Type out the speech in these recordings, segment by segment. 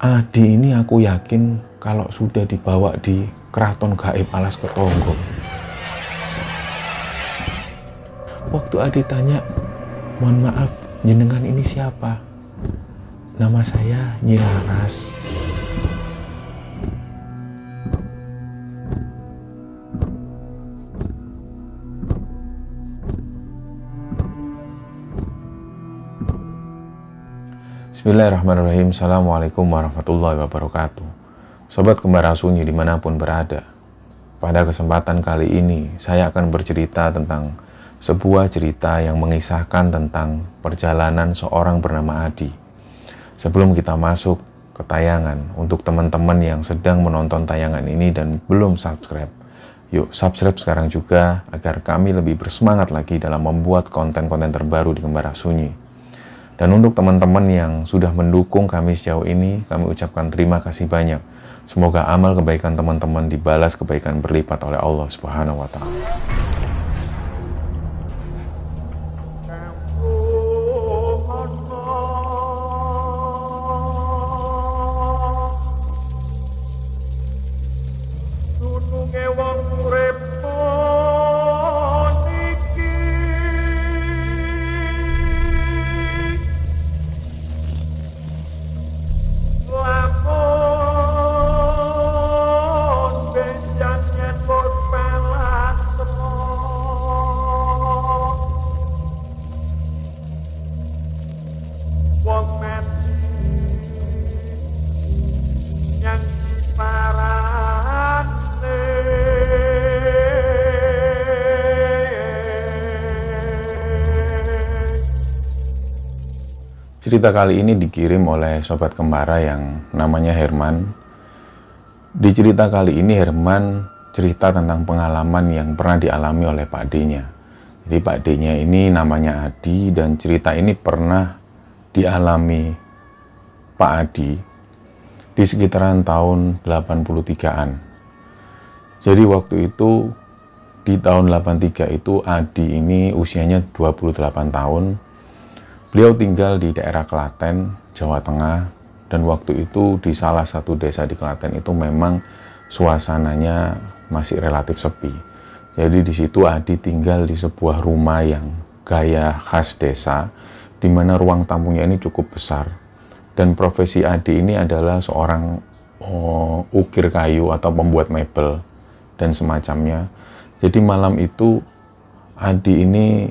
Adi ini aku yakin kalau sudah dibawa di keraton gaib alas ketonggo. Waktu Adi tanya, mohon maaf, jenengan ini siapa? Nama saya Nyi Laras. Bismillahirrahmanirrahim. Assalamualaikum warahmatullahi wabarakatuh. Sobat kembara sunyi dimanapun berada. Pada kesempatan kali ini, saya akan bercerita tentang sebuah cerita yang mengisahkan tentang perjalanan seorang bernama Adi. Sebelum kita masuk ke tayangan, untuk teman-teman yang sedang menonton tayangan ini dan belum subscribe, yuk subscribe sekarang juga agar kami lebih bersemangat lagi dalam membuat konten-konten terbaru di Kembara Sunyi. Dan untuk teman-teman yang sudah mendukung kami sejauh ini, kami ucapkan terima kasih banyak. Semoga amal kebaikan teman-teman dibalas kebaikan berlipat oleh Allah Subhanahu wa taala. Cerita kali ini dikirim oleh sobat kembara yang namanya Herman. Di cerita kali ini Herman cerita tentang pengalaman yang pernah dialami oleh Pak D-nya. Jadi Pak D-nya ini namanya Adi dan cerita ini pernah dialami Pak Adi di sekitaran tahun 83-an. Jadi waktu itu di tahun 83 itu Adi ini usianya 28 tahun Beliau tinggal di daerah Klaten, Jawa Tengah, dan waktu itu di salah satu desa di Klaten itu memang suasananya masih relatif sepi. Jadi di situ Adi tinggal di sebuah rumah yang gaya khas desa, di mana ruang tamunya ini cukup besar. Dan profesi Adi ini adalah seorang oh, ukir kayu atau pembuat mebel dan semacamnya. Jadi malam itu Adi ini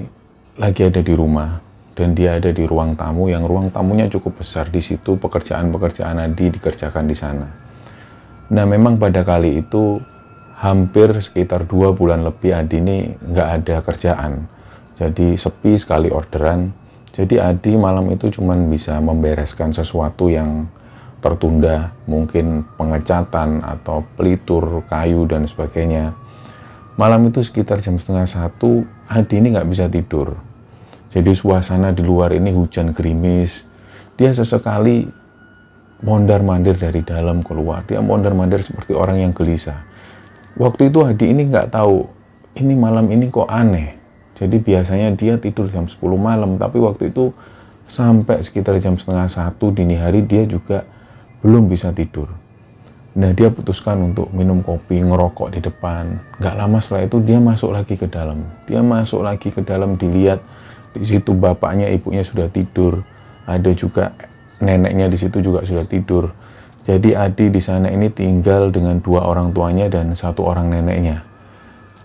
lagi ada di rumah dan dia ada di ruang tamu yang ruang tamunya cukup besar di situ pekerjaan-pekerjaan Adi dikerjakan di sana. Nah memang pada kali itu hampir sekitar dua bulan lebih Adi ini nggak ada kerjaan. Jadi sepi sekali orderan. Jadi Adi malam itu cuma bisa membereskan sesuatu yang tertunda, mungkin pengecatan atau pelitur kayu dan sebagainya. Malam itu sekitar jam setengah satu, Adi ini nggak bisa tidur jadi suasana di luar ini hujan gerimis. Dia sesekali mondar-mandir dari dalam keluar. Dia mondar-mandir seperti orang yang gelisah. Waktu itu Hadi ini nggak tahu, ini malam ini kok aneh. Jadi biasanya dia tidur jam 10 malam, tapi waktu itu sampai sekitar jam setengah satu dini hari dia juga belum bisa tidur. Nah dia putuskan untuk minum kopi, ngerokok di depan. Gak lama setelah itu dia masuk lagi ke dalam. Dia masuk lagi ke dalam dilihat di situ bapaknya ibunya sudah tidur ada juga neneknya di situ juga sudah tidur jadi Adi di sana ini tinggal dengan dua orang tuanya dan satu orang neneknya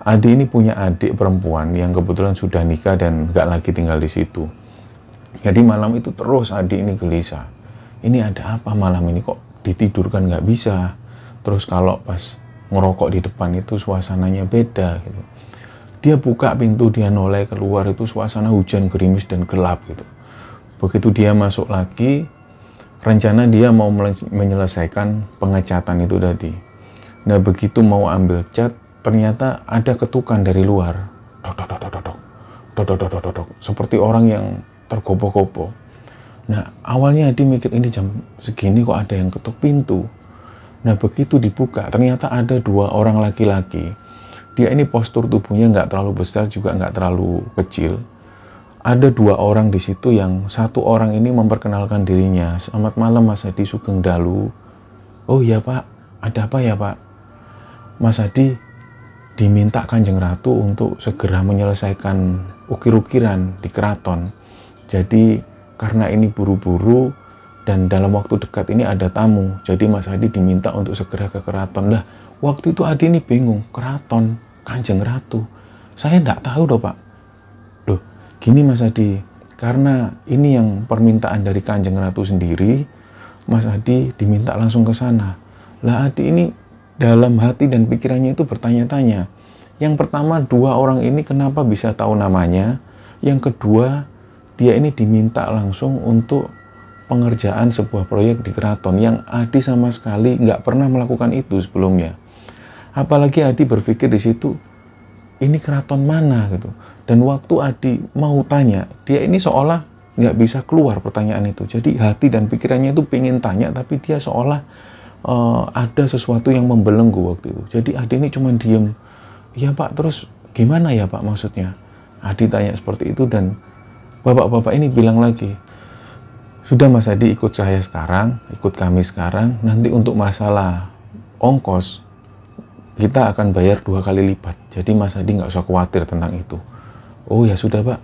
Adi ini punya adik perempuan yang kebetulan sudah nikah dan gak lagi tinggal di situ jadi malam itu terus Adi ini gelisah ini ada apa malam ini kok ditidurkan nggak bisa terus kalau pas ngerokok di depan itu suasananya beda gitu dia buka pintu dia noleh keluar itu suasana hujan gerimis dan gelap gitu begitu dia masuk lagi rencana dia mau menyelesaikan pengecatan itu tadi nah begitu mau ambil cat ternyata ada ketukan dari luar dok dok dok dok dok dok dok dok dok dok seperti orang yang tergopo-gopo nah awalnya dia mikir ini jam segini kok ada yang ketuk pintu nah begitu dibuka ternyata ada dua orang laki-laki dia ini postur tubuhnya nggak terlalu besar juga nggak terlalu kecil ada dua orang di situ yang satu orang ini memperkenalkan dirinya selamat malam Mas Hadi Sugeng Dalu oh ya Pak ada apa ya Pak Mas Hadi diminta Kanjeng Ratu untuk segera menyelesaikan ukir-ukiran di keraton. Jadi karena ini buru-buru dan dalam waktu dekat ini ada tamu, jadi Mas Hadi diminta untuk segera ke keraton. Lah, waktu itu Adi ini bingung, keraton. Kanjeng Ratu. Saya tidak tahu dong Pak. Loh, gini Mas Adi, karena ini yang permintaan dari Kanjeng Ratu sendiri, Mas Adi diminta langsung ke sana. Lah Adi ini dalam hati dan pikirannya itu bertanya-tanya. Yang pertama, dua orang ini kenapa bisa tahu namanya? Yang kedua, dia ini diminta langsung untuk pengerjaan sebuah proyek di keraton yang Adi sama sekali nggak pernah melakukan itu sebelumnya. Apalagi Adi berpikir di situ, ini keraton mana gitu. Dan waktu Adi mau tanya, dia ini seolah nggak bisa keluar pertanyaan itu. Jadi hati dan pikirannya itu pingin tanya, tapi dia seolah uh, ada sesuatu yang membelenggu waktu itu. Jadi Adi ini cuma diem. Ya Pak, terus gimana ya Pak maksudnya? Adi tanya seperti itu dan bapak-bapak ini bilang lagi, sudah Mas Adi ikut saya sekarang, ikut kami sekarang, nanti untuk masalah ongkos, kita akan bayar dua kali lipat. Jadi Mas Hadi nggak usah khawatir tentang itu. Oh ya sudah Pak,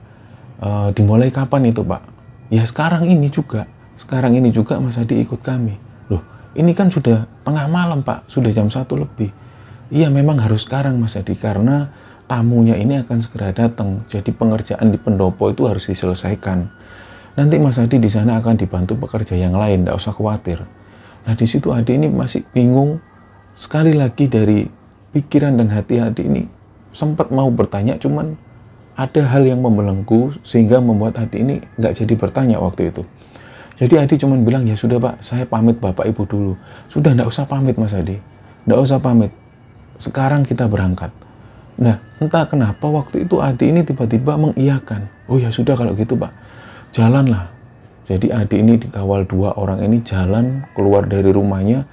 e, dimulai kapan itu Pak? Ya sekarang ini juga. Sekarang ini juga Mas Hadi ikut kami. Loh, ini kan sudah tengah malam Pak, sudah jam satu lebih. Iya memang harus sekarang Mas Hadi karena tamunya ini akan segera datang. Jadi pengerjaan di pendopo itu harus diselesaikan. Nanti Mas Adi di sana akan dibantu pekerja yang lain, nggak usah khawatir. Nah di situ Adi ini masih bingung sekali lagi dari pikiran dan hati-hati ini sempat mau bertanya cuman ada hal yang membelenggu sehingga membuat hati ini nggak jadi bertanya waktu itu. Jadi Adi cuma bilang, ya sudah Pak, saya pamit Bapak Ibu dulu. Sudah nggak usah pamit Mas Adi, nggak usah pamit. Sekarang kita berangkat. Nah, entah kenapa waktu itu Adi ini tiba-tiba mengiyakan. Oh ya sudah kalau gitu Pak, jalanlah. Jadi Adi ini dikawal dua orang ini jalan keluar dari rumahnya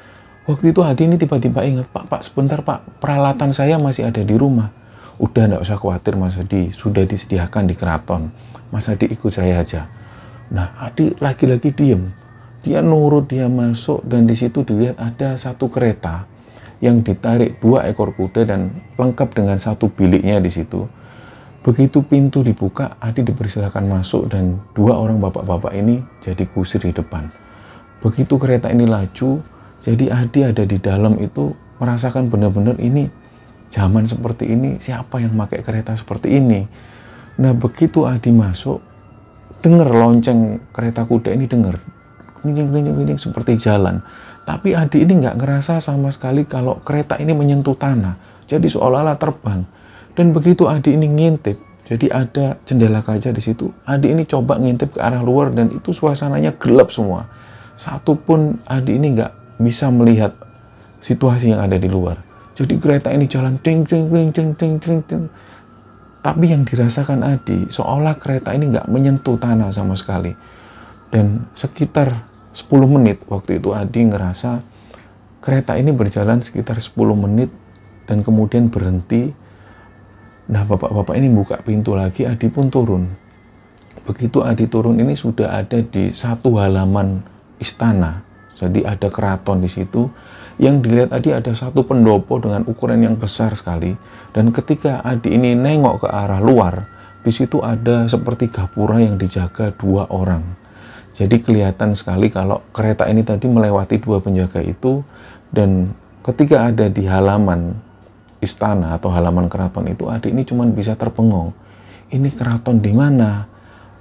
Waktu itu Hadi ini tiba-tiba ingat, Pak, Pak, sebentar Pak, peralatan saya masih ada di rumah. Udah nggak usah khawatir Mas Hadi, sudah disediakan di keraton. Mas Hadi ikut saya aja. Nah, Hadi lagi-lagi diem. Dia nurut, dia masuk, dan di situ dilihat ada satu kereta yang ditarik dua ekor kuda dan lengkap dengan satu biliknya di situ. Begitu pintu dibuka, Adi dipersilahkan masuk dan dua orang bapak-bapak ini jadi kusir di depan. Begitu kereta ini laju, jadi Adi ada di dalam itu merasakan benar-benar ini zaman seperti ini siapa yang pakai kereta seperti ini. Nah begitu Adi masuk, dengar lonceng kereta kuda ini dengar keliling keliling keliling seperti jalan. Tapi Adi ini nggak ngerasa sama sekali kalau kereta ini menyentuh tanah. Jadi seolah-olah terbang. Dan begitu Adi ini ngintip, jadi ada jendela kaca di situ. Adi ini coba ngintip ke arah luar dan itu suasananya gelap semua. satupun Adi ini nggak bisa melihat situasi yang ada di luar. Jadi kereta ini jalan ting ting ting ting ting ting ting. Tapi yang dirasakan Adi seolah kereta ini nggak menyentuh tanah sama sekali. Dan sekitar 10 menit waktu itu Adi ngerasa kereta ini berjalan sekitar 10 menit dan kemudian berhenti. Nah bapak-bapak ini buka pintu lagi Adi pun turun. Begitu Adi turun ini sudah ada di satu halaman istana jadi ada keraton di situ. Yang dilihat Adi ada satu pendopo dengan ukuran yang besar sekali. Dan ketika Adi ini nengok ke arah luar, di situ ada seperti gapura yang dijaga dua orang. Jadi kelihatan sekali kalau kereta ini tadi melewati dua penjaga itu dan ketika ada di halaman istana atau halaman keraton itu Adi ini cuma bisa terpengong. Ini keraton di mana?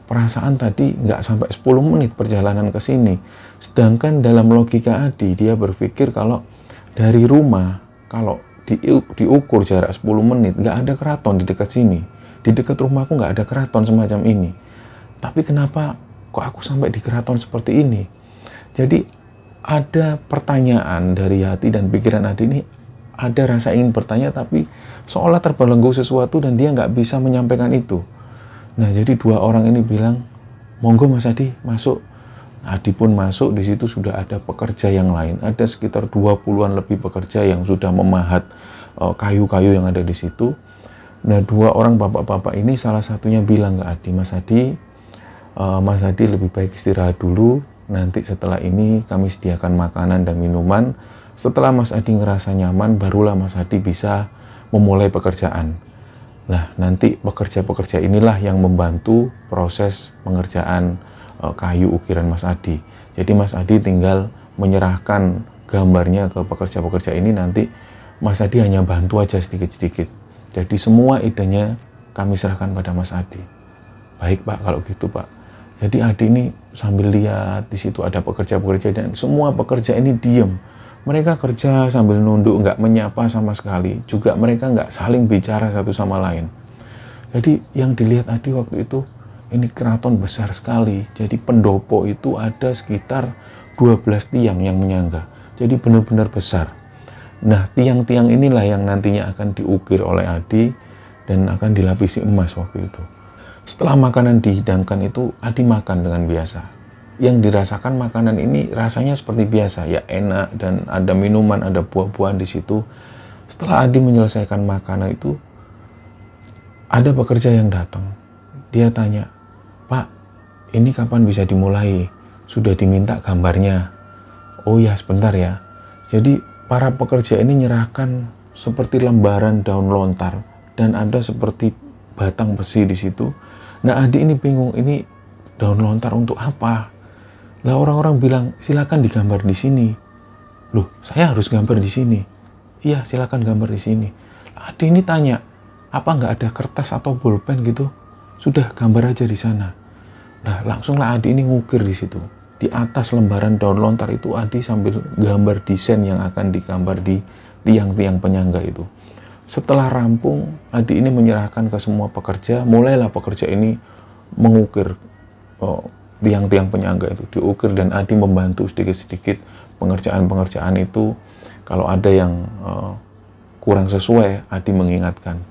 perasaan tadi nggak sampai 10 menit perjalanan ke sini. Sedangkan dalam logika Adi, dia berpikir kalau dari rumah, kalau diukur jarak 10 menit, nggak ada keraton di dekat sini. Di dekat rumahku nggak ada keraton semacam ini. Tapi kenapa kok aku sampai di keraton seperti ini? Jadi ada pertanyaan dari hati dan pikiran Adi ini, ada rasa ingin bertanya tapi seolah terbelenggu sesuatu dan dia nggak bisa menyampaikan itu Nah, jadi dua orang ini bilang, "Monggo Mas Adi, masuk." Nah, Adi pun masuk, di situ sudah ada pekerja yang lain. Ada sekitar 20-an lebih pekerja yang sudah memahat eh, kayu-kayu yang ada di situ. Nah, dua orang bapak-bapak ini salah satunya bilang ke Adi, "Mas Adi, eh, Mas Adi lebih baik istirahat dulu. Nanti setelah ini kami sediakan makanan dan minuman. Setelah Mas Adi ngerasa nyaman, barulah Mas Adi bisa memulai pekerjaan." Nah, nanti pekerja-pekerja inilah yang membantu proses pengerjaan eh, kayu ukiran Mas Adi. Jadi Mas Adi tinggal menyerahkan gambarnya ke pekerja-pekerja ini nanti Mas Adi hanya bantu aja sedikit-sedikit. Jadi semua idenya kami serahkan pada Mas Adi. Baik Pak kalau gitu Pak. Jadi Adi ini sambil lihat di situ ada pekerja-pekerja dan semua pekerja ini diem mereka kerja sambil nunduk, nggak menyapa sama sekali. Juga mereka nggak saling bicara satu sama lain. Jadi yang dilihat Adi waktu itu, ini keraton besar sekali. Jadi pendopo itu ada sekitar 12 tiang yang menyangga. Jadi benar-benar besar. Nah, tiang-tiang inilah yang nantinya akan diukir oleh Adi dan akan dilapisi emas waktu itu. Setelah makanan dihidangkan itu, Adi makan dengan biasa yang dirasakan makanan ini rasanya seperti biasa ya enak dan ada minuman ada buah-buahan di situ setelah Adi menyelesaikan makanan itu ada pekerja yang datang dia tanya Pak ini kapan bisa dimulai sudah diminta gambarnya oh ya sebentar ya jadi para pekerja ini nyerahkan seperti lembaran daun lontar dan ada seperti batang besi di situ nah Adi ini bingung ini daun lontar untuk apa lah orang-orang bilang, silakan digambar di sini. Loh, saya harus gambar di sini. Iya, silakan gambar di sini. Adi ini tanya, apa nggak ada kertas atau bolpen gitu? Sudah, gambar aja di sana. Nah, langsunglah Adi ini ngukir di situ. Di atas lembaran daun lontar itu Adi sambil gambar desain yang akan digambar di tiang-tiang penyangga itu. Setelah rampung, Adi ini menyerahkan ke semua pekerja. Mulailah pekerja ini mengukir oh, tiang-tiang penyangga itu diukir dan Adi membantu sedikit-sedikit pengerjaan-pengerjaan itu kalau ada yang uh, kurang sesuai Adi mengingatkan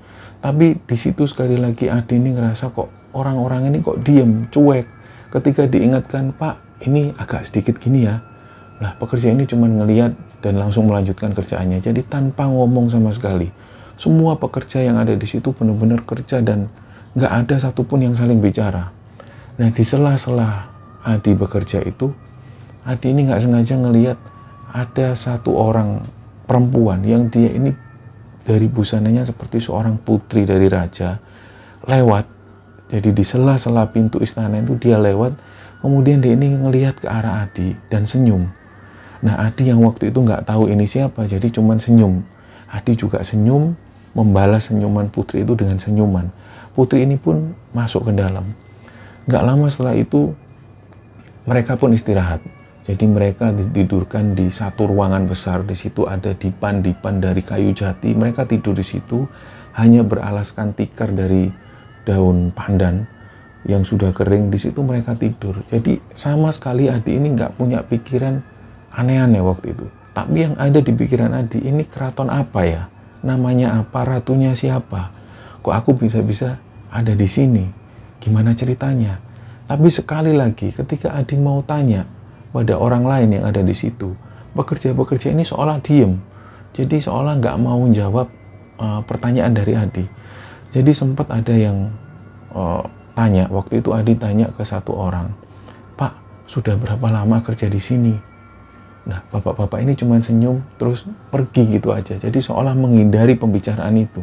tapi di situ sekali lagi Adi ini ngerasa kok orang-orang ini kok diem cuek ketika diingatkan Pak ini agak sedikit gini ya nah pekerja ini cuma ngeliat dan langsung melanjutkan kerjaannya jadi tanpa ngomong sama sekali semua pekerja yang ada di situ benar-benar kerja dan nggak ada satupun yang saling bicara Nah di sela-sela Adi bekerja itu, Adi ini nggak sengaja ngelihat ada satu orang perempuan yang dia ini dari busananya seperti seorang putri dari raja lewat. Jadi di sela-sela pintu istana itu dia lewat, kemudian dia ini ngelihat ke arah Adi dan senyum. Nah Adi yang waktu itu nggak tahu ini siapa, jadi cuman senyum. Adi juga senyum, membalas senyuman putri itu dengan senyuman. Putri ini pun masuk ke dalam. Gak lama setelah itu, mereka pun istirahat. Jadi mereka ditidurkan di satu ruangan besar. Di situ ada dipan-dipan dari kayu jati. Mereka tidur di situ hanya beralaskan tikar dari daun pandan yang sudah kering. Di situ mereka tidur. Jadi sama sekali Adi ini nggak punya pikiran aneh-aneh waktu itu. Tapi yang ada di pikiran Adi ini keraton apa ya? Namanya apa? Ratunya siapa? Kok aku bisa-bisa ada di sini? Gimana ceritanya? Tapi sekali lagi, ketika Adi mau tanya pada orang lain yang ada di situ, pekerja-pekerja ini seolah diem. Jadi seolah nggak mau jawab uh, pertanyaan dari Adi. Jadi sempat ada yang uh, tanya, waktu itu Adi tanya ke satu orang, Pak, sudah berapa lama kerja di sini? Nah, bapak-bapak ini cuma senyum terus pergi gitu aja. Jadi seolah menghindari pembicaraan itu.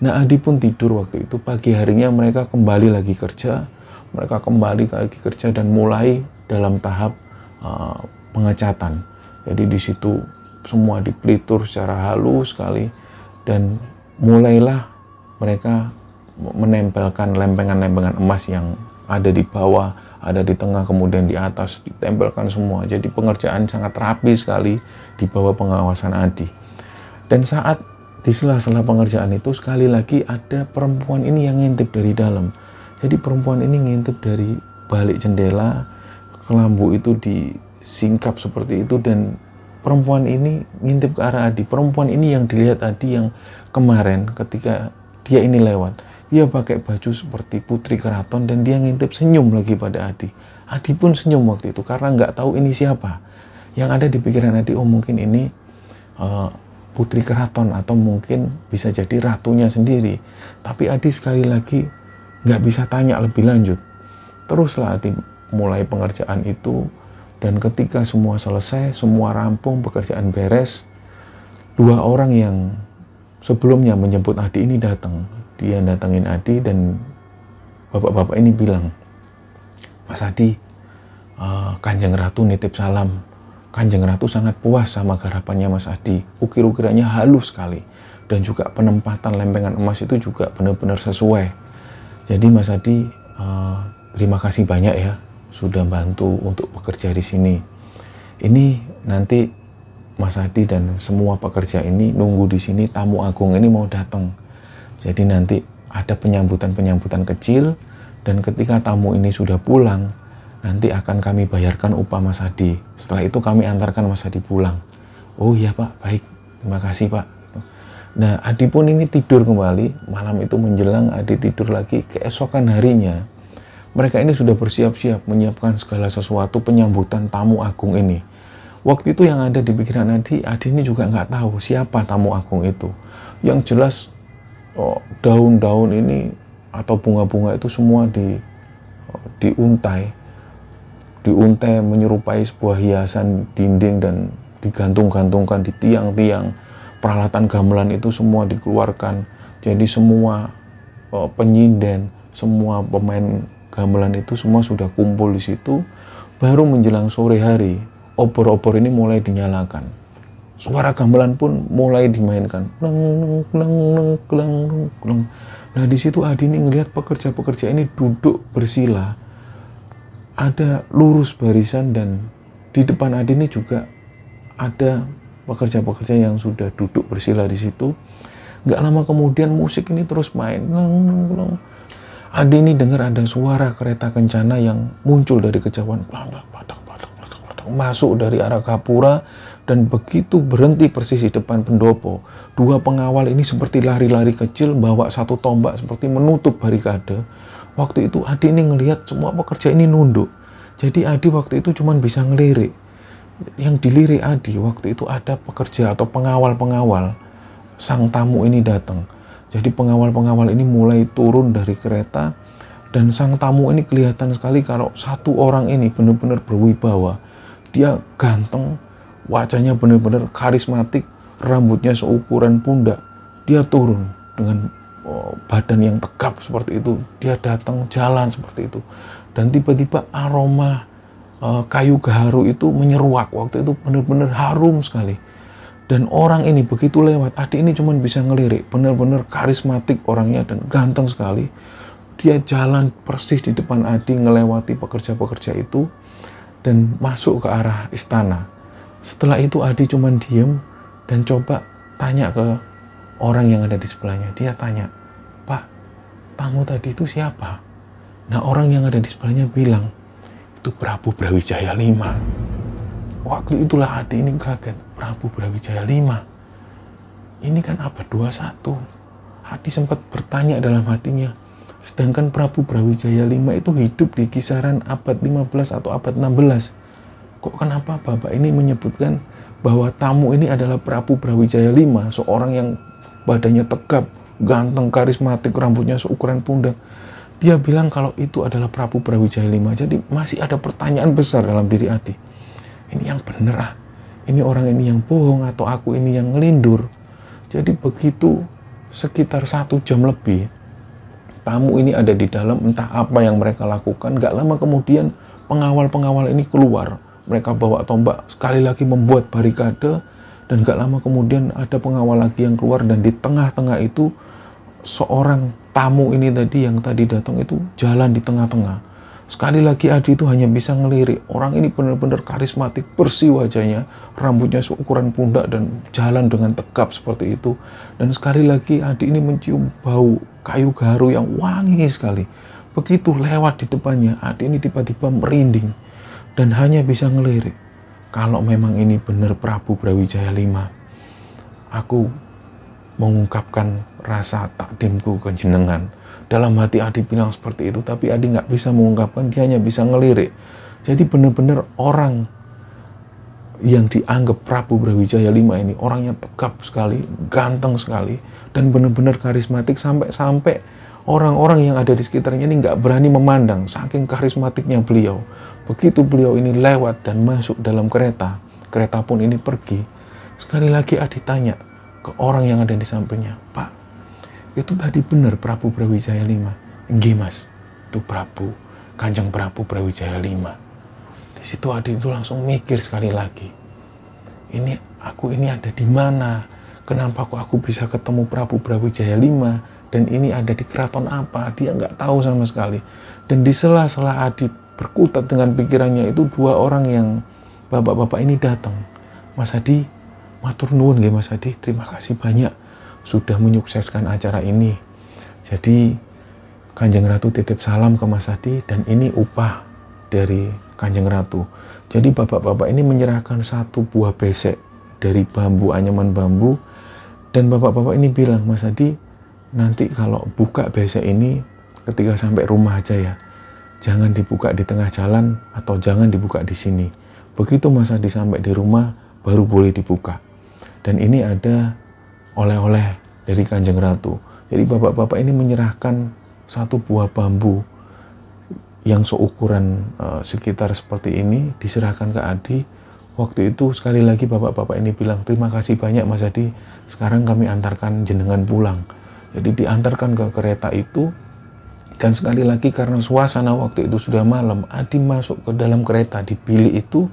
Nah Adi pun tidur waktu itu. Pagi harinya mereka kembali lagi kerja. Mereka kembali lagi kerja dan mulai dalam tahap uh, pengecatan. Jadi di situ semua dipelitur secara halus sekali dan mulailah mereka menempelkan lempengan-lempengan emas yang ada di bawah, ada di tengah, kemudian di atas, ditempelkan semua. Jadi pengerjaan sangat rapi sekali di bawah pengawasan Adi. Dan saat di sela-sela pengerjaan itu sekali lagi ada perempuan ini yang ngintip dari dalam. Jadi perempuan ini ngintip dari balik jendela, kelambu itu disingkap seperti itu dan perempuan ini ngintip ke arah Adi. Perempuan ini yang dilihat Adi yang kemarin ketika dia ini lewat. Dia pakai baju seperti putri keraton dan dia ngintip senyum lagi pada Adi. Adi pun senyum waktu itu karena nggak tahu ini siapa. Yang ada di pikiran Adi, oh mungkin ini uh, putri keraton atau mungkin bisa jadi ratunya sendiri. Tapi Adi sekali lagi nggak bisa tanya lebih lanjut. Teruslah Adi mulai pengerjaan itu dan ketika semua selesai, semua rampung, pekerjaan beres, dua orang yang sebelumnya menjemput Adi ini datang. Dia datangin Adi dan bapak-bapak ini bilang, Mas Adi, uh, Kanjeng Ratu nitip salam Kanjeng Ratu sangat puas sama garapannya Mas Adi. Ukir-ukirannya halus sekali. Dan juga penempatan lempengan emas itu juga benar-benar sesuai. Jadi Mas Adi, eh, terima kasih banyak ya sudah bantu untuk bekerja di sini. Ini nanti Mas Adi dan semua pekerja ini nunggu di sini tamu agung ini mau datang. Jadi nanti ada penyambutan-penyambutan kecil dan ketika tamu ini sudah pulang, nanti akan kami bayarkan upah Mas Hadi. Setelah itu kami antarkan Mas Adi pulang. Oh iya Pak, baik. Terima kasih Pak. Nah Adi pun ini tidur kembali, malam itu menjelang Adi tidur lagi, keesokan harinya mereka ini sudah bersiap-siap menyiapkan segala sesuatu penyambutan tamu agung ini. Waktu itu yang ada di pikiran Adi, Adi ini juga nggak tahu siapa tamu agung itu. Yang jelas oh, daun-daun oh, ini atau bunga-bunga itu semua di oh, diuntai diuntai menyerupai sebuah hiasan dinding dan digantung-gantungkan di tiang-tiang peralatan gamelan itu semua dikeluarkan jadi semua uh, penyinden semua pemain gamelan itu semua sudah kumpul di situ baru menjelang sore hari obor-obor ini mulai dinyalakan suara gamelan pun mulai dimainkan neng neng neng neng neng nah di situ Adi ini ngelihat pekerja-pekerja ini duduk bersila ada lurus barisan dan di depan Adi ini juga ada pekerja-pekerja yang sudah duduk bersila di situ. Gak lama kemudian musik ini terus main. Adi ini dengar ada suara kereta kencana yang muncul dari kejauhan. Masuk dari arah Kapura dan begitu berhenti persis di depan pendopo. Dua pengawal ini seperti lari-lari kecil bawa satu tombak seperti menutup barikade waktu itu Adi ini ngelihat semua pekerja ini nunduk. Jadi Adi waktu itu cuma bisa ngelirik. Yang dilirik Adi waktu itu ada pekerja atau pengawal-pengawal sang tamu ini datang. Jadi pengawal-pengawal ini mulai turun dari kereta dan sang tamu ini kelihatan sekali kalau satu orang ini benar-benar berwibawa. Dia ganteng, wajahnya benar-benar karismatik, rambutnya seukuran pundak. Dia turun dengan Oh, badan yang tegap seperti itu dia datang jalan seperti itu dan tiba-tiba aroma uh, kayu gaharu itu menyeruak waktu itu benar-benar harum sekali dan orang ini begitu lewat adik ini cuma bisa ngelirik benar-benar karismatik orangnya dan ganteng sekali dia jalan persis di depan Adi ngelewati pekerja-pekerja itu dan masuk ke arah istana. Setelah itu Adi cuma diem dan coba tanya ke orang yang ada di sebelahnya. Dia tanya, Pak, tamu tadi itu siapa? Nah orang yang ada di sebelahnya bilang, itu Prabu Brawijaya V Waktu itulah adik ini kaget, Prabu Brawijaya V Ini kan abad 21. hati sempat bertanya dalam hatinya, Sedangkan Prabu Brawijaya V itu hidup di kisaran abad 15 atau abad 16. Kok kenapa Bapak ini menyebutkan bahwa tamu ini adalah Prabu Brawijaya V seorang yang badannya tegap, ganteng, karismatik, rambutnya seukuran pundak. Dia bilang kalau itu adalah Prabu Brawijaya V. Jadi masih ada pertanyaan besar dalam diri Adi. Ini yang bener ah. Ini orang ini yang bohong atau aku ini yang ngelindur. Jadi begitu sekitar satu jam lebih, tamu ini ada di dalam entah apa yang mereka lakukan. Gak lama kemudian pengawal-pengawal ini keluar. Mereka bawa tombak sekali lagi membuat barikade dan gak lama kemudian ada pengawal lagi yang keluar dan di tengah-tengah itu seorang tamu ini tadi yang tadi datang itu jalan di tengah-tengah sekali lagi Adi itu hanya bisa ngelirik orang ini benar-benar karismatik bersih wajahnya rambutnya seukuran pundak dan jalan dengan tegap seperti itu dan sekali lagi Adi ini mencium bau kayu garu yang wangi sekali begitu lewat di depannya Adi ini tiba-tiba merinding dan hanya bisa ngelirik kalau memang ini benar Prabu Brawijaya V, aku mengungkapkan rasa takdimku ke jenengan. Dalam hati Adi bilang seperti itu, tapi Adi nggak bisa mengungkapkan, dia hanya bisa ngelirik. Jadi benar-benar orang yang dianggap Prabu Brawijaya V ini orangnya tegap sekali, ganteng sekali, dan benar-benar karismatik sampai-sampai orang-orang yang ada di sekitarnya ini nggak berani memandang saking karismatiknya beliau. Begitu beliau ini lewat dan masuk dalam kereta, kereta pun ini pergi. Sekali lagi Adi tanya ke orang yang ada di sampingnya, Pak, itu tadi benar Prabu Brawijaya V? Enggih mas, itu Prabu, Kanjeng Prabu Brawijaya V. Di situ Adi itu langsung mikir sekali lagi. Ini aku ini ada di mana? Kenapa kok aku bisa ketemu Prabu Brawijaya V? Dan ini ada di keraton apa? Dia nggak tahu sama sekali. Dan di sela-sela Adi berkutat dengan pikirannya itu dua orang yang bapak-bapak ini datang. Mas Hadi, matur nuwun nggih Mas Hadi, terima kasih banyak sudah menyukseskan acara ini. Jadi Kanjeng Ratu titip salam ke Mas Hadi dan ini upah dari Kanjeng Ratu. Jadi bapak-bapak ini menyerahkan satu buah besek dari bambu anyaman bambu dan bapak-bapak ini bilang Mas Hadi nanti kalau buka besek ini ketika sampai rumah aja ya jangan dibuka di tengah jalan atau jangan dibuka di sini. Begitu masa disampai di rumah, baru boleh dibuka. Dan ini ada oleh-oleh dari Kanjeng Ratu. Jadi bapak-bapak ini menyerahkan satu buah bambu yang seukuran uh, sekitar seperti ini diserahkan ke Adi. Waktu itu sekali lagi bapak-bapak ini bilang terima kasih banyak Mas Adi. Sekarang kami antarkan jenengan pulang. Jadi diantarkan ke kereta itu dan sekali lagi karena suasana waktu itu sudah malam, Adi masuk ke dalam kereta di bilik itu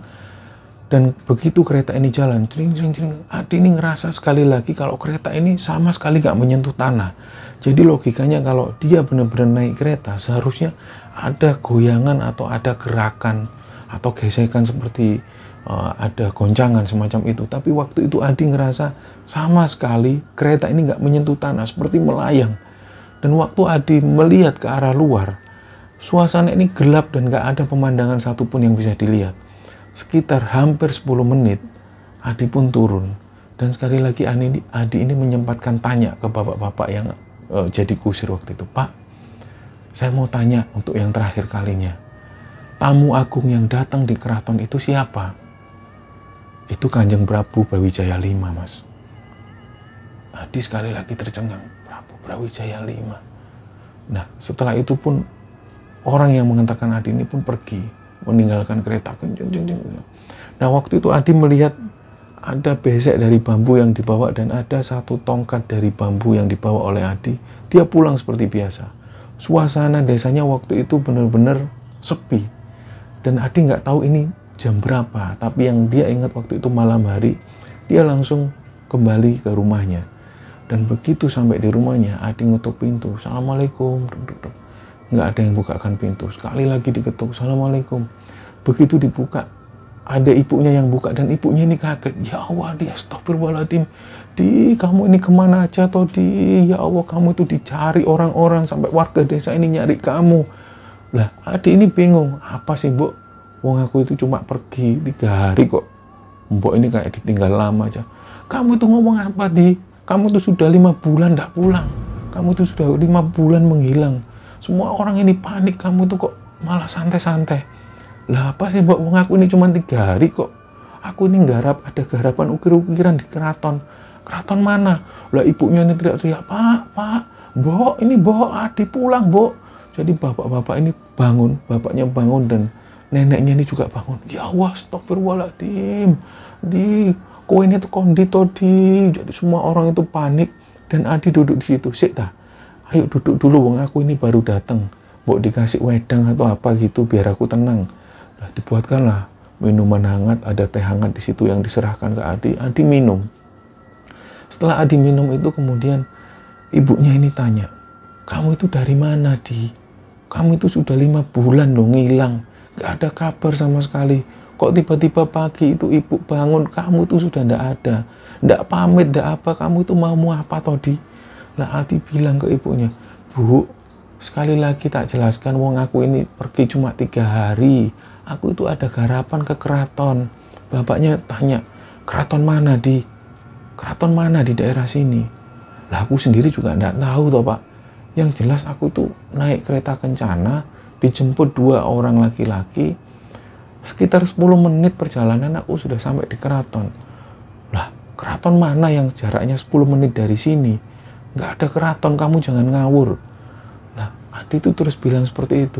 dan begitu kereta ini jalan, cering cering cering, Adi ini ngerasa sekali lagi kalau kereta ini sama sekali gak menyentuh tanah. Jadi logikanya kalau dia benar-benar naik kereta, seharusnya ada goyangan atau ada gerakan atau gesekan seperti uh, ada goncangan semacam itu. Tapi waktu itu Adi ngerasa sama sekali kereta ini gak menyentuh tanah, seperti melayang dan waktu Adi melihat ke arah luar, suasana ini gelap dan gak ada pemandangan satupun yang bisa dilihat. Sekitar hampir 10 menit, Adi pun turun. Dan sekali lagi Adi, ini menyempatkan tanya ke bapak-bapak yang uh, jadi kusir waktu itu. Pak, saya mau tanya untuk yang terakhir kalinya. Tamu agung yang datang di keraton itu siapa? Itu Kanjeng Prabu Brawijaya 5, Mas. Adi sekali lagi tercengang Brawijaya 5. Nah, setelah itu pun orang yang mengantarkan Adi ini pun pergi, meninggalkan kereta. Kan, nah, waktu itu Adi melihat ada besek dari bambu yang dibawa dan ada satu tongkat dari bambu yang dibawa oleh Adi. Dia pulang seperti biasa. Suasana desanya waktu itu benar-benar sepi. Dan Adi nggak tahu ini jam berapa, tapi yang dia ingat waktu itu malam hari, dia langsung kembali ke rumahnya. Dan begitu sampai di rumahnya, Adi ngetuk pintu. Assalamualaikum. Nggak ada yang bukakan pintu. Sekali lagi diketuk. Assalamualaikum. Begitu dibuka, ada ibunya yang buka dan ibunya ini kaget. Ya Allah, dia stop astagfirullahaladzim. Di, kamu ini kemana aja, di Ya Allah, kamu itu dicari orang-orang sampai warga desa ini nyari kamu. Lah, Adi ini bingung. Apa sih, Bu? Wong aku itu cuma pergi tiga hari kok. Mbok ini kayak ditinggal lama aja. Kamu itu ngomong apa, Di? Kamu tuh sudah lima bulan tidak pulang. Kamu tuh sudah lima bulan menghilang. Semua orang ini panik. Kamu tuh kok malah santai-santai. Lah apa sih mbak wong aku ini cuma tiga hari kok. Aku ini garap ada garapan ukir-ukiran di keraton. Keraton mana? Lah ibunya ini tidak teriak Pak, Pak, Mbok, ini Mbok, Adi pulang, Mbok. Jadi bapak-bapak ini bangun, bapaknya bangun dan neneknya ini juga bangun. Ya Allah, tim. Di koin itu kondito di jadi semua orang itu panik dan Adi duduk di situ sik ta? ayo duduk dulu wong aku ini baru datang mau dikasih wedang atau apa gitu biar aku tenang nah, dibuatkanlah minuman hangat ada teh hangat di situ yang diserahkan ke Adi Adi minum setelah Adi minum itu kemudian ibunya ini tanya kamu itu dari mana di kamu itu sudah lima bulan dong hilang, gak ada kabar sama sekali Kok tiba-tiba pagi itu ibu bangun, kamu itu sudah ndak ada. ndak pamit, ndak apa, kamu itu mau mau apa tadi? lah Adi bilang ke ibunya, Bu, sekali lagi tak jelaskan wong aku ini pergi cuma tiga hari. Aku itu ada garapan ke keraton. Bapaknya tanya, keraton mana di? Keraton mana di daerah sini? Lah aku sendiri juga ndak tahu toh pak. Yang jelas aku itu naik kereta kencana, dijemput dua orang laki-laki, Sekitar 10 menit perjalanan aku sudah sampai di keraton. Lah, keraton mana yang jaraknya 10 menit dari sini? Nggak ada keraton, kamu jangan ngawur. Nah, Adi itu terus bilang seperti itu.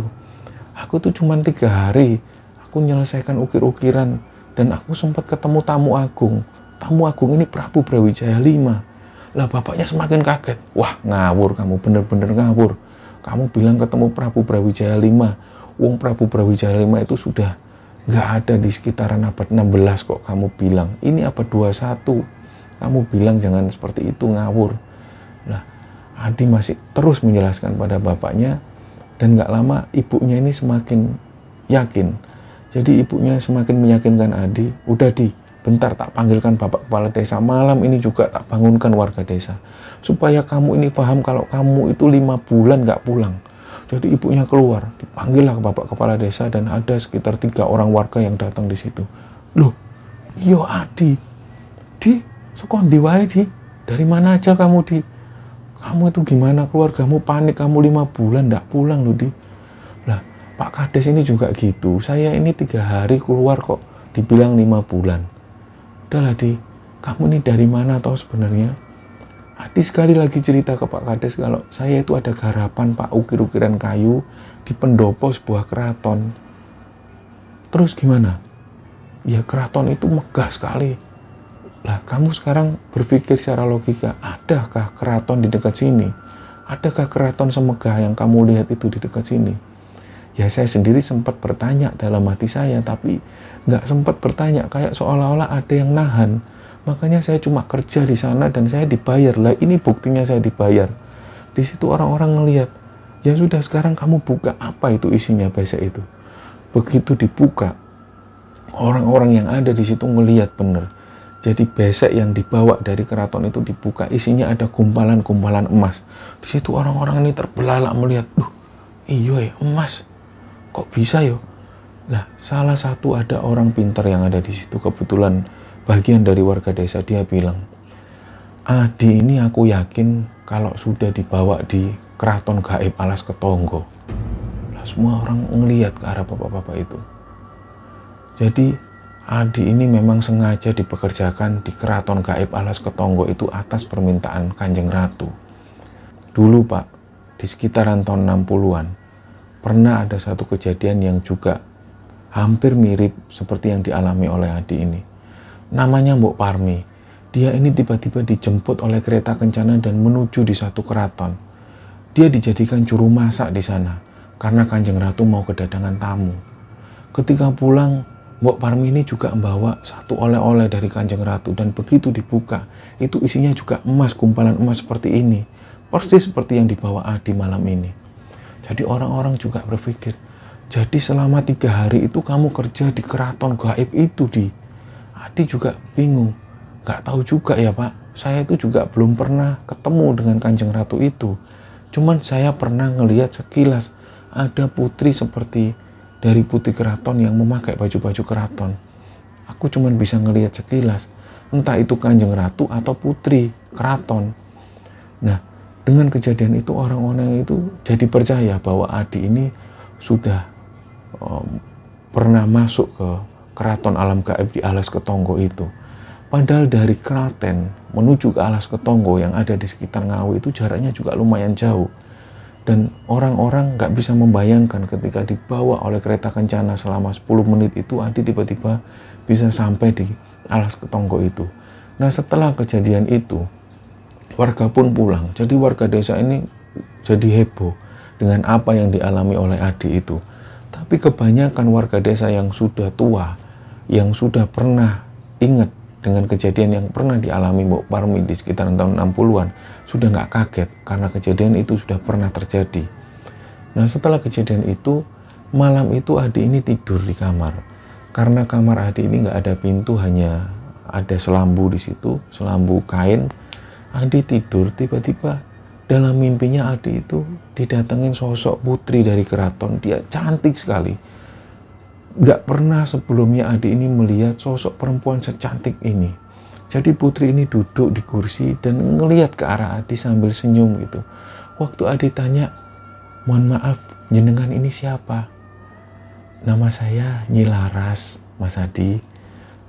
Aku tuh cuma tiga hari, aku menyelesaikan ukir-ukiran, dan aku sempat ketemu tamu agung. Tamu agung ini Prabu Brawijaya 5. Lah bapaknya semakin kaget. Wah ngawur kamu, bener-bener ngawur. Kamu bilang ketemu Prabu Brawijaya 5. Wong Prabu Brawijaya 5 itu sudah gak ada di sekitaran abad 16 kok kamu bilang ini abad 21 kamu bilang jangan seperti itu ngawur nah Adi masih terus menjelaskan pada bapaknya dan gak lama ibunya ini semakin yakin jadi ibunya semakin meyakinkan Adi udah di bentar tak panggilkan bapak kepala desa malam ini juga tak bangunkan warga desa supaya kamu ini paham kalau kamu itu lima bulan gak pulang jadi ibunya keluar, dipanggillah bapak kepala desa dan ada sekitar tiga orang warga yang datang di situ. Loh, yo iya, Adi, di sekondi diwai di, dari mana aja kamu di? Kamu itu gimana keluar kamu panik kamu lima bulan ndak pulang loh di. Lah Pak Kades ini juga gitu, saya ini tiga hari keluar kok dibilang lima bulan. lah di, kamu ini dari mana tau sebenarnya? Adi sekali lagi cerita ke Pak Kades kalau saya itu ada garapan Pak ukir-ukiran kayu di pendopo sebuah keraton. Terus gimana? Ya keraton itu megah sekali. Lah kamu sekarang berpikir secara logika, adakah keraton di dekat sini? Adakah keraton semegah yang kamu lihat itu di dekat sini? Ya saya sendiri sempat bertanya dalam hati saya, tapi nggak sempat bertanya kayak seolah-olah ada yang nahan Makanya saya cuma kerja di sana dan saya dibayar. Lah ini buktinya saya dibayar. Di situ orang-orang ngelihat, ya sudah sekarang kamu buka apa itu isinya besek itu. Begitu dibuka, orang-orang yang ada di situ ngelihat benar Jadi besek yang dibawa dari keraton itu dibuka, isinya ada gumpalan-gumpalan emas. Di situ orang-orang ini terbelalak melihat, duh, iya ya emas, kok bisa yo? Ya? Nah, salah satu ada orang pintar yang ada di situ kebetulan bagian dari warga desa dia bilang, Adi ini aku yakin kalau sudah dibawa di keraton gaib alas ketonggo. Nah, semua orang ngeliat ke arah bapak-bapak itu. Jadi Adi ini memang sengaja dipekerjakan di keraton gaib alas ketonggo itu atas permintaan kanjeng ratu. Dulu pak, di sekitaran tahun 60-an, pernah ada satu kejadian yang juga hampir mirip seperti yang dialami oleh Adi ini Namanya Mbok Parmi. Dia ini tiba-tiba dijemput oleh kereta kencana dan menuju di satu keraton. Dia dijadikan juru masak di sana karena Kanjeng Ratu mau kedatangan tamu. Ketika pulang, Mbok Parmi ini juga membawa satu oleh-oleh dari Kanjeng Ratu dan begitu dibuka, itu isinya juga emas, gumpalan emas seperti ini. Persis seperti yang dibawa Adi malam ini. Jadi orang-orang juga berpikir, jadi selama tiga hari itu kamu kerja di keraton gaib itu di Adi juga bingung. Gak tahu juga ya Pak, saya itu juga belum pernah ketemu dengan Kanjeng Ratu itu. Cuman saya pernah ngelihat sekilas ada putri seperti dari putri keraton yang memakai baju-baju keraton. Aku cuman bisa ngelihat sekilas. Entah itu Kanjeng Ratu atau putri keraton. Nah, dengan kejadian itu orang-orang itu jadi percaya bahwa Adi ini sudah um, pernah masuk ke keraton alam gaib di alas ketonggo itu. Padahal dari Klaten menuju ke alas ketonggo yang ada di sekitar Ngawi itu jaraknya juga lumayan jauh. Dan orang-orang nggak bisa membayangkan ketika dibawa oleh kereta kencana selama 10 menit itu Adi tiba-tiba bisa sampai di alas ketonggo itu. Nah setelah kejadian itu warga pun pulang. Jadi warga desa ini jadi heboh dengan apa yang dialami oleh Adi itu. Tapi kebanyakan warga desa yang sudah tua yang sudah pernah ingat dengan kejadian yang pernah dialami Mbok Parmi di sekitaran tahun 60-an sudah nggak kaget karena kejadian itu sudah pernah terjadi. Nah setelah kejadian itu malam itu Adi ini tidur di kamar karena kamar Adi ini nggak ada pintu hanya ada selambu di situ selambu kain Adi tidur tiba-tiba dalam mimpinya Adi itu didatengin sosok putri dari keraton dia cantik sekali gak pernah sebelumnya adik ini melihat sosok perempuan secantik ini. Jadi putri ini duduk di kursi dan ngelihat ke arah Adi sambil senyum gitu. Waktu Adi tanya, mohon maaf, jenengan ini siapa? Nama saya Nyilaras, Mas Adi.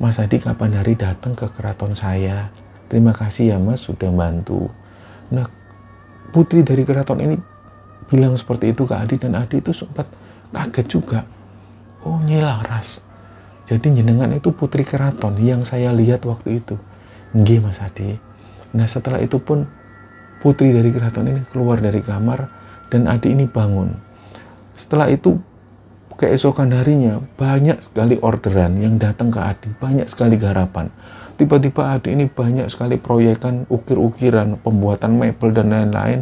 Mas Adi kapan hari datang ke keraton saya? Terima kasih ya mas sudah bantu. Nah putri dari keraton ini bilang seperti itu ke Adi dan Adi itu sempat kaget juga oh Nyi ras, jadi jenengan itu putri keraton yang saya lihat waktu itu Nggih Mas Adi nah setelah itu pun putri dari keraton ini keluar dari kamar dan Adi ini bangun setelah itu keesokan harinya banyak sekali orderan yang datang ke Adi banyak sekali garapan tiba-tiba Adi ini banyak sekali proyekan ukir-ukiran pembuatan mebel dan lain-lain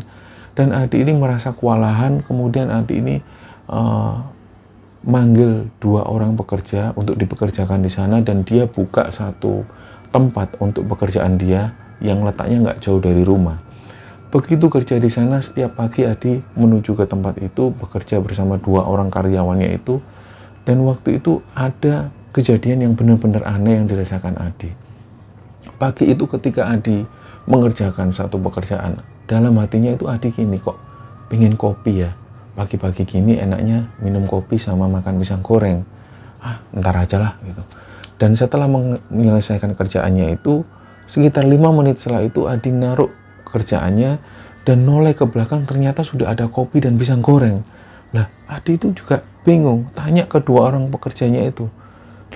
dan Adi ini merasa kewalahan kemudian Adi ini uh, manggil dua orang pekerja untuk dipekerjakan di sana dan dia buka satu tempat untuk pekerjaan dia yang letaknya nggak jauh dari rumah. Begitu kerja di sana, setiap pagi Adi menuju ke tempat itu, bekerja bersama dua orang karyawannya itu, dan waktu itu ada kejadian yang benar-benar aneh yang dirasakan Adi. Pagi itu ketika Adi mengerjakan satu pekerjaan, dalam hatinya itu Adi kini kok, pengen kopi ya, pagi-pagi gini enaknya minum kopi sama makan pisang goreng ah ntar aja lah gitu dan setelah menyelesaikan kerjaannya itu sekitar lima menit setelah itu Adi naruh kerjaannya dan noleh ke belakang ternyata sudah ada kopi dan pisang goreng Nah Adi itu juga bingung tanya kedua orang pekerjanya itu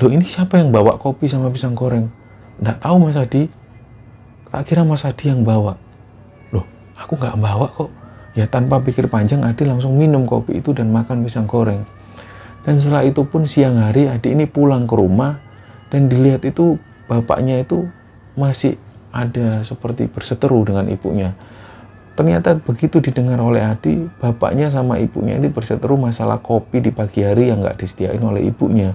loh ini siapa yang bawa kopi sama pisang goreng nggak tahu Mas Adi tak kira Mas Adi yang bawa loh aku nggak bawa kok Ya tanpa pikir panjang Adi langsung minum kopi itu dan makan pisang goreng. Dan setelah itu pun siang hari Adi ini pulang ke rumah dan dilihat itu bapaknya itu masih ada seperti berseteru dengan ibunya. Ternyata begitu didengar oleh Adi, bapaknya sama ibunya ini berseteru masalah kopi di pagi hari yang nggak disediain oleh ibunya.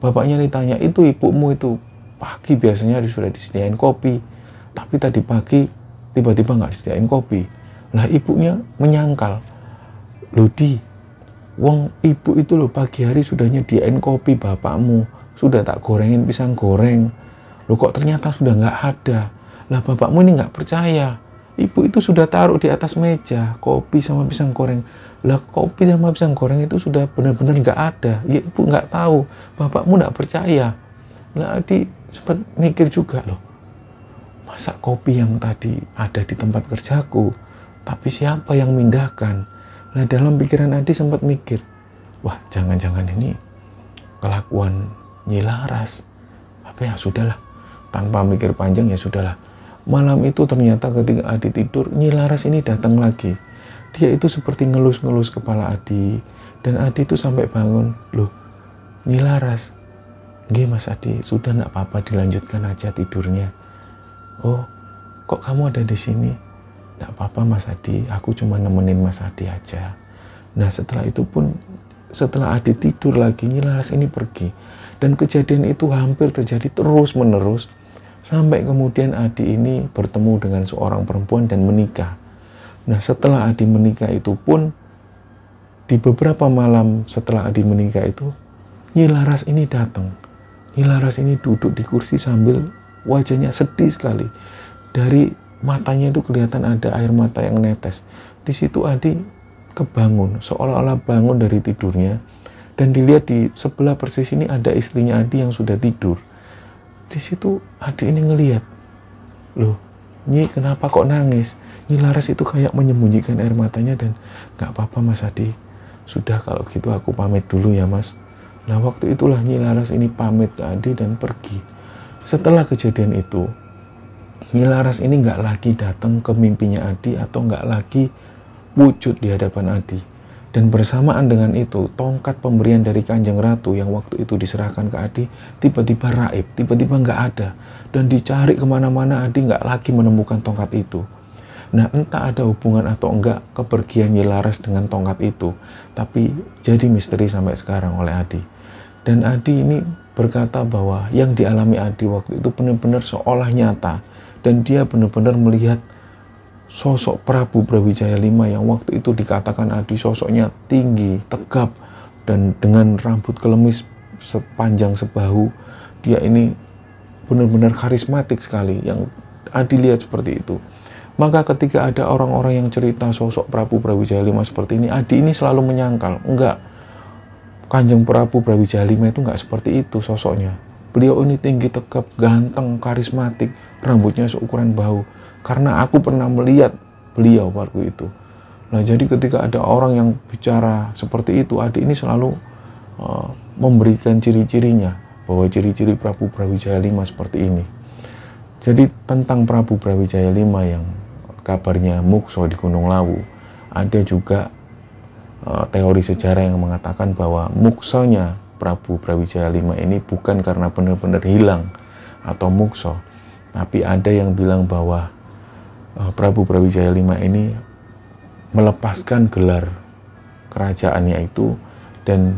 Bapaknya ditanya, itu ibumu itu pagi biasanya sudah disediain kopi, tapi tadi pagi tiba-tiba nggak disediain kopi. Nah ibunya menyangkal, Lodi, wong ibu itu loh pagi hari sudah nyediain kopi bapakmu, sudah tak gorengin pisang goreng, Loh kok ternyata sudah nggak ada. Lah bapakmu ini nggak percaya, ibu itu sudah taruh di atas meja kopi sama pisang goreng. Lah kopi sama pisang goreng itu sudah benar-benar nggak ada, ya ibu nggak tahu, bapakmu nggak percaya. lah di sempat mikir juga loh, masa kopi yang tadi ada di tempat kerjaku tapi siapa yang mindahkan? Nah dalam pikiran Adi sempat mikir, wah jangan-jangan ini kelakuan nyilaras. Tapi ya sudahlah, tanpa mikir panjang ya sudahlah. Malam itu ternyata ketika Adi tidur, nyilaras ini datang lagi. Dia itu seperti ngelus-ngelus kepala Adi. Dan Adi itu sampai bangun, loh nyilaras. Gih mas Adi, sudah nak apa-apa dilanjutkan aja tidurnya. Oh, kok kamu ada di sini? Gak apa-apa Mas Adi, aku cuma nemenin Mas Adi aja. Nah setelah itu pun, setelah Adi tidur lagi, Nyilaras ini pergi. Dan kejadian itu hampir terjadi terus menerus. Sampai kemudian Adi ini bertemu dengan seorang perempuan dan menikah. Nah setelah Adi menikah itu pun, di beberapa malam setelah Adi menikah itu, Nyilaras ini datang. Nyilaras ini duduk di kursi sambil wajahnya sedih sekali. Dari matanya itu kelihatan ada air mata yang netes. Di situ Adi kebangun, seolah-olah bangun dari tidurnya. Dan dilihat di sebelah persis ini ada istrinya Adi yang sudah tidur. Di situ Adi ini ngeliat, loh Nyi kenapa kok nangis? Nyi Laras itu kayak menyembunyikan air matanya dan gak apa-apa Mas Adi. Sudah kalau gitu aku pamit dulu ya Mas. Nah waktu itulah Nyi Laras ini pamit ke Adi dan pergi. Setelah kejadian itu, Nyilaras ini nggak lagi datang ke mimpinya Adi atau nggak lagi wujud di hadapan Adi. Dan bersamaan dengan itu, tongkat pemberian dari Kanjeng Ratu yang waktu itu diserahkan ke Adi, tiba-tiba raib, tiba-tiba nggak ada. Dan dicari kemana-mana, Adi nggak lagi menemukan tongkat itu. Nah entah ada hubungan atau enggak kepergian Nyilaras dengan tongkat itu, tapi jadi misteri sampai sekarang oleh Adi. Dan Adi ini berkata bahwa yang dialami Adi waktu itu benar-benar seolah nyata dan dia benar-benar melihat sosok Prabu Brawijaya V yang waktu itu dikatakan Adi sosoknya tinggi, tegap, dan dengan rambut kelemis sepanjang sebahu, dia ini benar-benar karismatik sekali yang Adi lihat seperti itu. Maka ketika ada orang-orang yang cerita sosok Prabu Brawijaya V seperti ini, Adi ini selalu menyangkal, enggak, Kanjeng Prabu Brawijaya V itu enggak seperti itu sosoknya. Beliau ini tinggi tegap, ganteng, karismatik, rambutnya seukuran bau Karena aku pernah melihat beliau waktu itu. Nah, jadi ketika ada orang yang bicara seperti itu, adik ini selalu uh, memberikan ciri-cirinya bahwa ciri-ciri Prabu Brawijaya Lima seperti ini. Jadi tentang Prabu Brawijaya Lima yang kabarnya mukso di Gunung Lawu, ada juga uh, teori sejarah yang mengatakan bahwa muksonya Prabu Brawijaya 5 ini bukan karena benar-benar hilang atau mukso, tapi ada yang bilang bahwa eh, Prabu Brawijaya 5 ini melepaskan gelar kerajaannya itu dan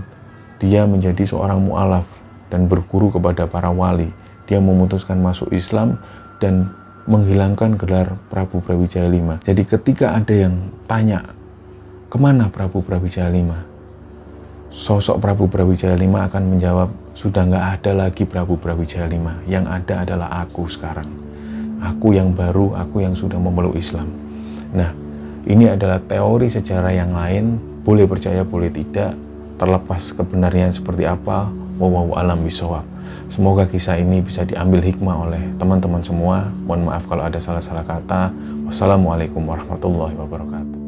dia menjadi seorang mu'alaf dan berguru kepada para wali. Dia memutuskan masuk Islam dan menghilangkan gelar Prabu Brawijaya 5. Jadi ketika ada yang tanya, kemana Prabu Brawijaya 5? sosok Prabu Brawijaya V akan menjawab, sudah nggak ada lagi Prabu Brawijaya V, yang ada adalah aku sekarang. Aku yang baru, aku yang sudah memeluk Islam. Nah, ini adalah teori sejarah yang lain, boleh percaya, boleh tidak, terlepas kebenarannya seperti apa, wawaw alam bisawab. Semoga kisah ini bisa diambil hikmah oleh teman-teman semua. Mohon maaf kalau ada salah-salah kata. Wassalamualaikum warahmatullahi wabarakatuh.